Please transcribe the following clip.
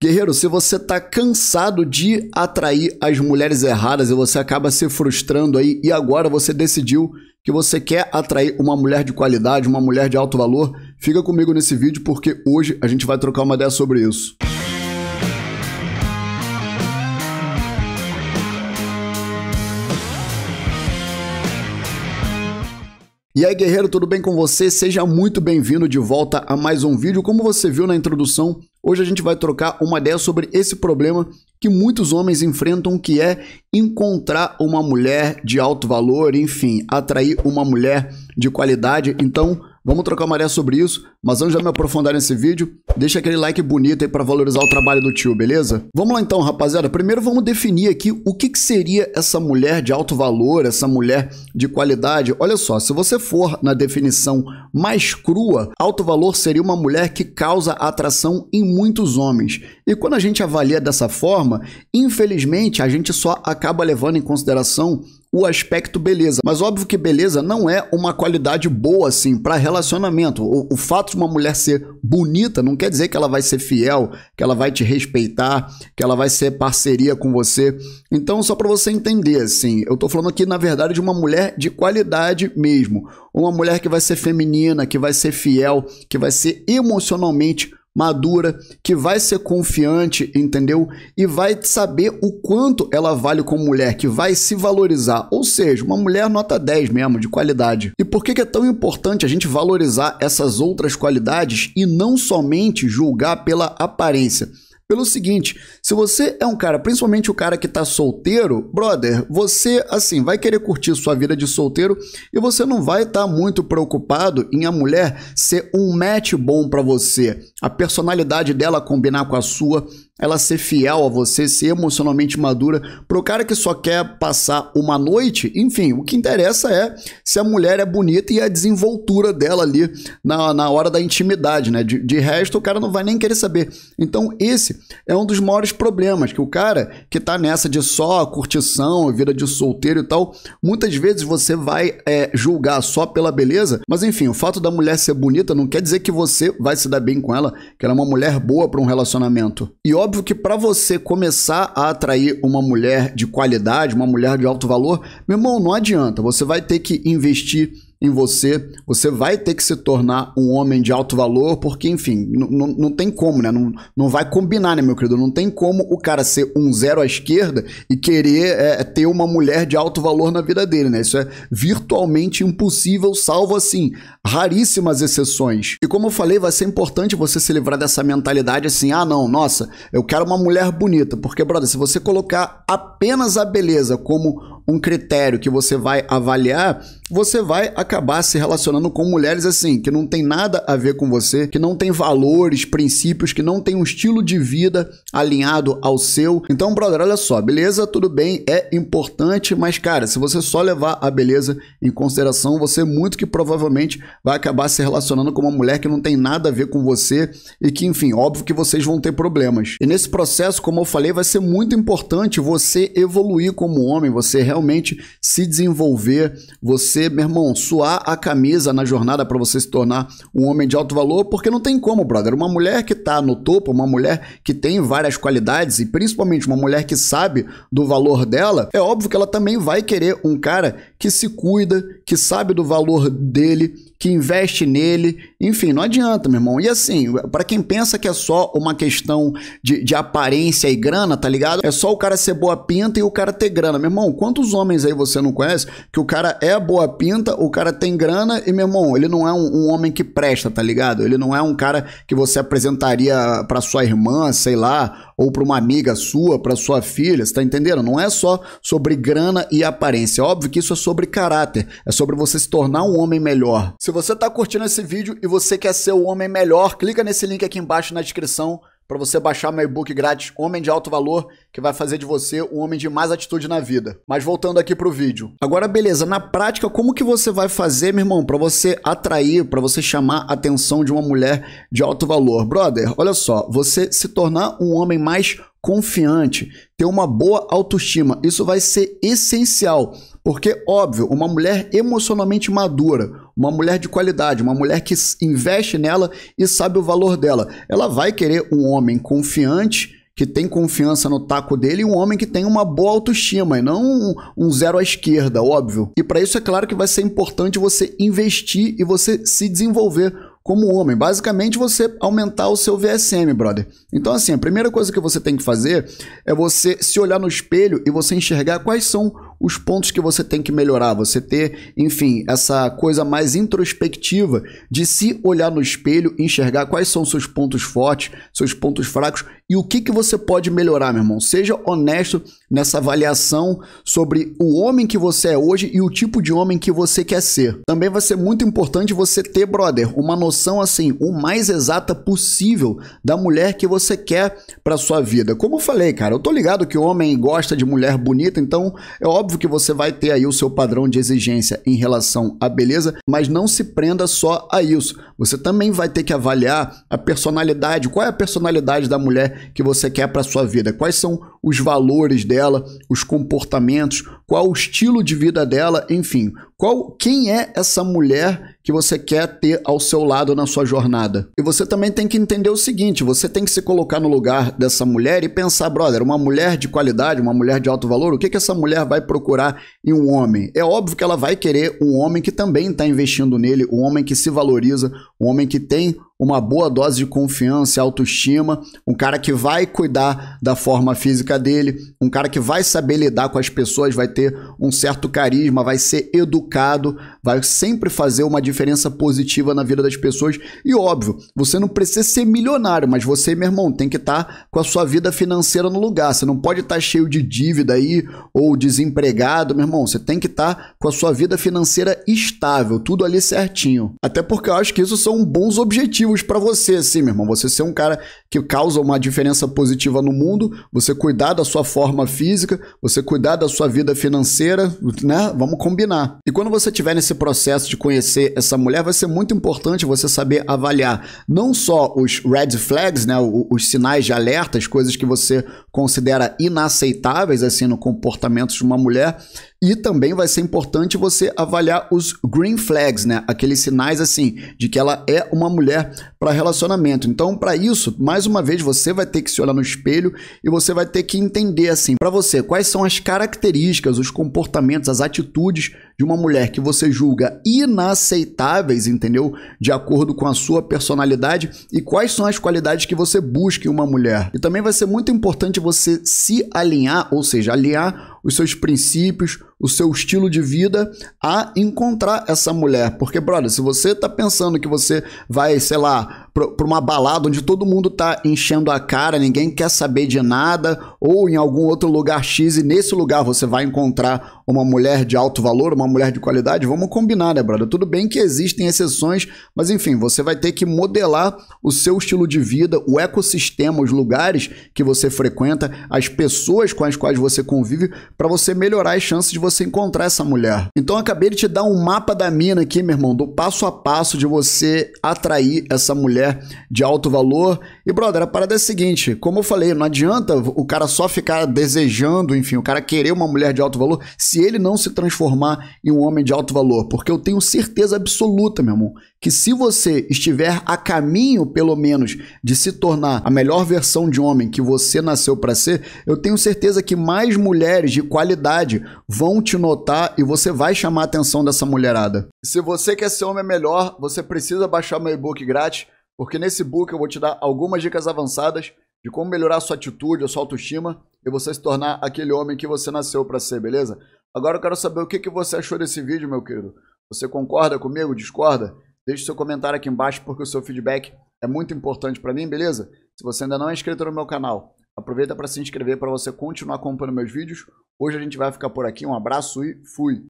Guerreiro, se você tá cansado de atrair as mulheres erradas e você acaba se frustrando aí e agora você decidiu que você quer atrair uma mulher de qualidade, uma mulher de alto valor, fica comigo nesse vídeo porque hoje a gente vai trocar uma ideia sobre isso. E aí, guerreiro, tudo bem com você? Seja muito bem-vindo de volta a mais um vídeo. Como você viu na introdução, hoje a gente vai trocar uma ideia sobre esse problema que muitos homens enfrentam, que é encontrar uma mulher de alto valor, enfim, atrair uma mulher de qualidade. Então, Vamos trocar uma ideia sobre isso, mas antes de me aprofundar nesse vídeo, deixa aquele like bonito aí para valorizar o trabalho do tio, beleza? Vamos lá então, rapaziada. Primeiro vamos definir aqui o que, que seria essa mulher de alto valor, essa mulher de qualidade. Olha só, se você for na definição mais crua, alto valor seria uma mulher que causa atração em muitos homens. E quando a gente avalia dessa forma, infelizmente a gente só acaba levando em consideração o aspecto beleza. Mas óbvio que beleza não é uma qualidade boa assim para relacionamento. O, o, fato de uma mulher ser bonita não quer dizer que ela vai ser fiel, que ela vai te respeitar, que ela vai ser parceria com você. Então, só para você entender assim, eu tô falando aqui na verdade de uma mulher de qualidade mesmo, uma mulher que vai ser feminina, que vai ser fiel, que vai ser emocionalmente madura, que vai ser confiante, entendeu? E vai saber o quanto ela vale como mulher, que vai se valorizar. Ou seja, uma mulher nota 10 mesmo, de qualidade. E por que, que é tão importante a gente valorizar essas outras qualidades e não somente julgar pela aparência? Pelo seguinte, se você é um cara, principalmente o cara que tá solteiro, brother, você assim vai querer curtir sua vida de solteiro e você não vai estar tá muito preocupado em a mulher ser um match bom para você, a personalidade dela combinar com a sua, ela ser fiel a você, ser emocionalmente madura, pro cara que só quer passar uma noite, enfim, o que interessa é se a mulher é bonita e a desenvoltura dela ali na, na hora da intimidade, né? De, de resto, o cara não vai nem querer saber. Então, esse é um dos maiores problemas, que o cara que tá nessa de só curtição, vida de solteiro e tal, muitas vezes você vai é, julgar só pela beleza, mas enfim, o fato da mulher ser bonita não quer dizer que você vai se dar bem com ela, que ela é uma mulher boa para um relacionamento. E, óbvio que para você começar a atrair uma mulher de qualidade, uma mulher de alto valor, meu irmão, não adianta. Você vai ter que investir em você, você vai ter que se tornar um homem de alto valor, porque, enfim, não tem como, né? Não, não vai combinar, né, meu querido? Não tem como o cara ser um zero à esquerda e querer é, ter uma mulher de alto valor na vida dele, né? Isso é virtualmente impossível, salvo, assim, raríssimas exceções. E como eu falei, vai ser importante você se livrar dessa mentalidade assim, ah, não, nossa, eu quero uma mulher bonita, porque, brother, se você colocar apenas a beleza como um critério que você vai avaliar, você vai acabar se relacionando com mulheres assim, que não tem nada a ver com você, que não tem valores, princípios, que não tem um estilo de vida alinhado ao seu. Então, brother, olha só, beleza, tudo bem, é importante, mas cara, se você só levar a beleza em consideração, você muito que provavelmente vai acabar se relacionando com uma mulher que não tem nada a ver com você e que, enfim, óbvio que vocês vão ter problemas. E nesse processo, como eu falei, vai ser muito importante você evoluir como homem, você realmente se desenvolver, você você, meu irmão, suar a camisa na jornada para você se tornar um homem de alto valor, porque não tem como, brother. Uma mulher que tá no topo, uma mulher que tem várias qualidades e principalmente uma mulher que sabe do valor dela, é óbvio que ela também vai querer um cara que se cuida, que sabe do valor dele, que investe nele. Enfim, não adianta, meu irmão. E assim, para quem pensa que é só uma questão de, de aparência e grana, tá ligado? É só o cara ser boa pinta e o cara ter grana. Meu irmão, quantos homens aí você não conhece que o cara é boa pinta, o cara tem grana e, meu irmão, ele não é um, um homem que presta, tá ligado? Ele não é um cara que você apresentaria para sua irmã, sei lá, ou para uma amiga sua, para sua filha, você tá entendendo? Não é só sobre grana e aparência. Óbvio que isso é sobre caráter, é sobre você se tornar um homem melhor. Se você tá curtindo esse vídeo e você quer ser o um homem melhor, clica nesse link aqui embaixo na descrição para você baixar meu e-book grátis Homem de Alto Valor, que vai fazer de você um homem de mais atitude na vida. Mas voltando aqui pro vídeo. Agora, beleza, na prática, como que você vai fazer, meu irmão, para você atrair, para você chamar a atenção de uma mulher de alto valor? Brother, olha só, você se tornar um homem mais confiante, ter uma boa autoestima, isso vai ser essencial, porque óbvio, uma mulher emocionalmente madura, uma mulher de qualidade, uma mulher que investe nela e sabe o valor dela. Ela vai querer um homem confiante, que tem confiança no taco dele e um homem que tem uma boa autoestima e não um, um zero à esquerda, óbvio. E para isso é claro que vai ser importante você investir e você se desenvolver como homem. Basicamente você aumentar o seu VSM, brother. Então assim, a primeira coisa que você tem que fazer é você se olhar no espelho e você enxergar quais são os pontos que você tem que melhorar, você ter, enfim, essa coisa mais introspectiva de se olhar no espelho, enxergar quais são seus pontos fortes, seus pontos fracos e o que, que você pode melhorar, meu irmão. Seja honesto nessa avaliação sobre o homem que você é hoje e o tipo de homem que você quer ser. Também vai ser muito importante você ter, brother, uma noção assim, o mais exata possível da mulher que você quer para sua vida. Como eu falei, cara, eu tô ligado que o homem gosta de mulher bonita, então é óbvio que você vai ter aí o seu padrão de exigência em relação à beleza, mas não se prenda só a isso. Você também vai ter que avaliar a personalidade, qual é a personalidade da mulher que você quer para sua vida, quais são os valores dela, os comportamentos, qual o estilo de vida dela, enfim, qual quem é essa mulher que você quer ter ao seu lado na sua jornada. E você também tem que entender o seguinte, você tem que se colocar no lugar dessa mulher e pensar, brother, uma mulher de qualidade, uma mulher de alto valor, o que que essa mulher vai procurar em um homem? É óbvio que ela vai querer um homem que também está investindo nele, um homem que se valoriza, um homem que tem uma boa dose de confiança e autoestima, um cara que vai cuidar da forma física dele, um cara que vai saber lidar com as pessoas, vai ter um certo carisma, vai ser educado, vai sempre fazer uma diferença positiva na vida das pessoas. E óbvio, você não precisa ser milionário, mas você, meu irmão, tem que estar tá com a sua vida financeira no lugar. Você não pode estar tá cheio de dívida aí ou desempregado, meu irmão. Você tem que estar tá com a sua vida financeira estável, tudo ali certinho. Até porque eu acho que isso são bons objetivos para você, assim, meu irmão. Você ser um cara que causa uma diferença positiva no mundo, você cuidar da sua forma física, você cuidar da sua vida financeira, né? Vamos combinar. E quando você tiver nesse processo de conhecer essa mulher, vai ser muito importante você saber avaliar não só os red flags, né? Os sinais de alerta, as coisas que você considera inaceitáveis, assim, no comportamento de uma mulher, e também vai ser importante você avaliar os green flags, né? Aqueles sinais assim de que ela é uma mulher para relacionamento. Então, para isso, mais uma vez, você vai ter que se olhar no espelho e você vai ter que entender assim, para você, quais são as características, os comportamentos, as atitudes de uma mulher que você julga inaceitáveis, entendeu? De acordo com a sua personalidade e quais são as qualidades que você busca em uma mulher. E também vai ser muito importante você se alinhar, ou seja, alinhar os seus princípios, o seu estilo de vida a encontrar essa mulher. Porque, brother, se você tá pensando que você vai, sei lá, para uma balada onde todo mundo tá enchendo a cara, ninguém quer saber de nada, ou em algum outro lugar X e nesse lugar você vai encontrar uma mulher de alto valor, uma mulher de qualidade, vamos combinar, né, brother? Tudo bem que existem exceções, mas enfim, você vai ter que modelar o seu estilo de vida, o ecossistema, os lugares que você frequenta, as pessoas com as quais você convive, para você melhorar as chances de você encontrar essa mulher. Então acabei de te dar um mapa da mina aqui, meu irmão, do passo a passo de você atrair essa mulher mulher é, de alto valor. E, brother, a parada é a seguinte: como eu falei, não adianta o cara só ficar desejando, enfim, o cara querer uma mulher de alto valor se ele não se transformar em um homem de alto valor. Porque eu tenho certeza absoluta, meu irmão, que se você estiver a caminho, pelo menos, de se tornar a melhor versão de homem que você nasceu para ser, eu tenho certeza que mais mulheres de qualidade vão te notar e você vai chamar a atenção dessa mulherada. Se você quer ser homem melhor, você precisa baixar meu e-book grátis porque nesse book eu vou te dar algumas dicas avançadas de como melhorar a sua atitude, a sua autoestima e você se tornar aquele homem que você nasceu para ser, beleza? Agora eu quero saber o que, que você achou desse vídeo, meu querido. Você concorda comigo? Discorda? Deixe seu comentário aqui embaixo porque o seu feedback é muito importante para mim, beleza? Se você ainda não é inscrito no meu canal, aproveita para se inscrever para você continuar acompanhando meus vídeos. Hoje a gente vai ficar por aqui. Um abraço e fui!